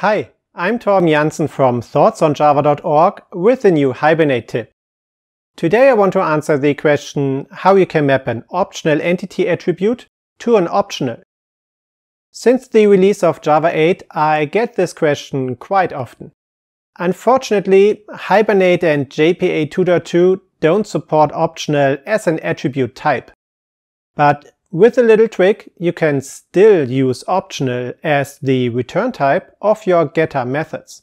Hi, I'm Torben Janssen from thoughtsonjava.org with a new Hibernate tip. Today I want to answer the question how you can map an optional entity attribute to an optional. Since the release of Java 8, I get this question quite often. Unfortunately, Hibernate and JPA 2.2 don't support optional as an attribute type. But with a little trick, you can still use optional as the return type of your getter methods.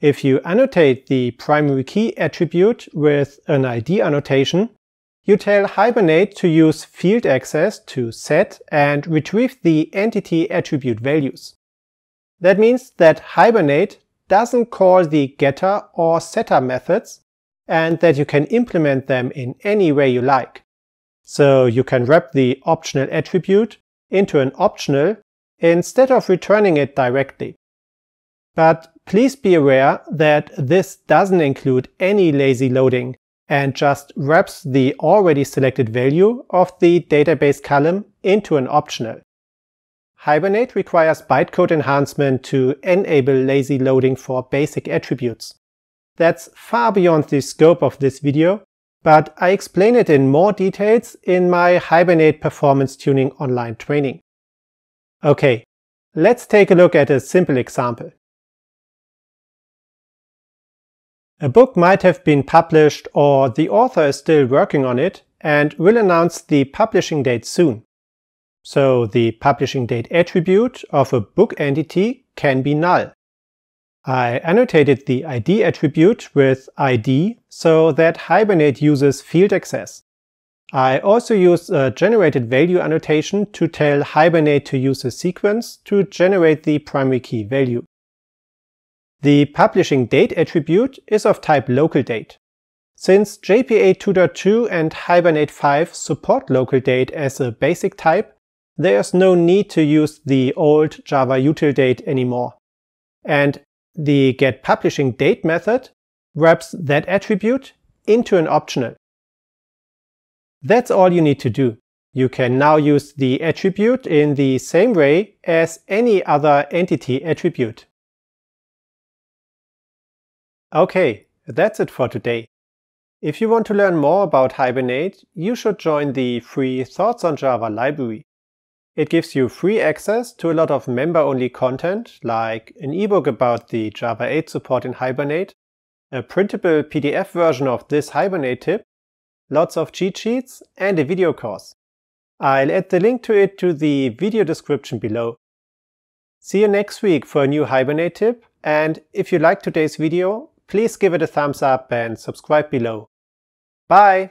If you annotate the primary key attribute with an ID annotation, you tell Hibernate to use field access to set and retrieve the entity attribute values. That means that Hibernate doesn't call the getter or setter methods and that you can implement them in any way you like. So you can wrap the optional attribute into an optional instead of returning it directly. But please be aware that this doesn't include any lazy loading and just wraps the already selected value of the database column into an optional. Hibernate requires bytecode enhancement to enable lazy loading for basic attributes. That's far beyond the scope of this video, but I explain it in more details in my Hibernate Performance Tuning online training. Okay, let's take a look at a simple example. A book might have been published or the author is still working on it and will announce the publishing date soon. So the publishing date attribute of a book entity can be null. I annotated the ID attribute with ID so that Hibernate uses field access. I also use a generated value annotation to tell Hibernate to use a sequence to generate the primary key value. The publishing date attribute is of type local date. Since JPA 2.2 and Hibernate 5 support local date as a basic type, there's no need to use the old Java util date anymore. And the getPublishingDate method wraps that attribute into an optional. That's all you need to do. You can now use the attribute in the same way as any other entity attribute. Okay, that's it for today. If you want to learn more about Hibernate, you should join the free Thoughts on Java library. It gives you free access to a lot of member-only content, like an ebook about the Java 8 support in Hibernate, a printable PDF version of this Hibernate tip, lots of cheat sheets, and a video course. I'll add the link to it to the video description below. See you next week for a new Hibernate tip, and if you liked today's video, please give it a thumbs up and subscribe below. Bye!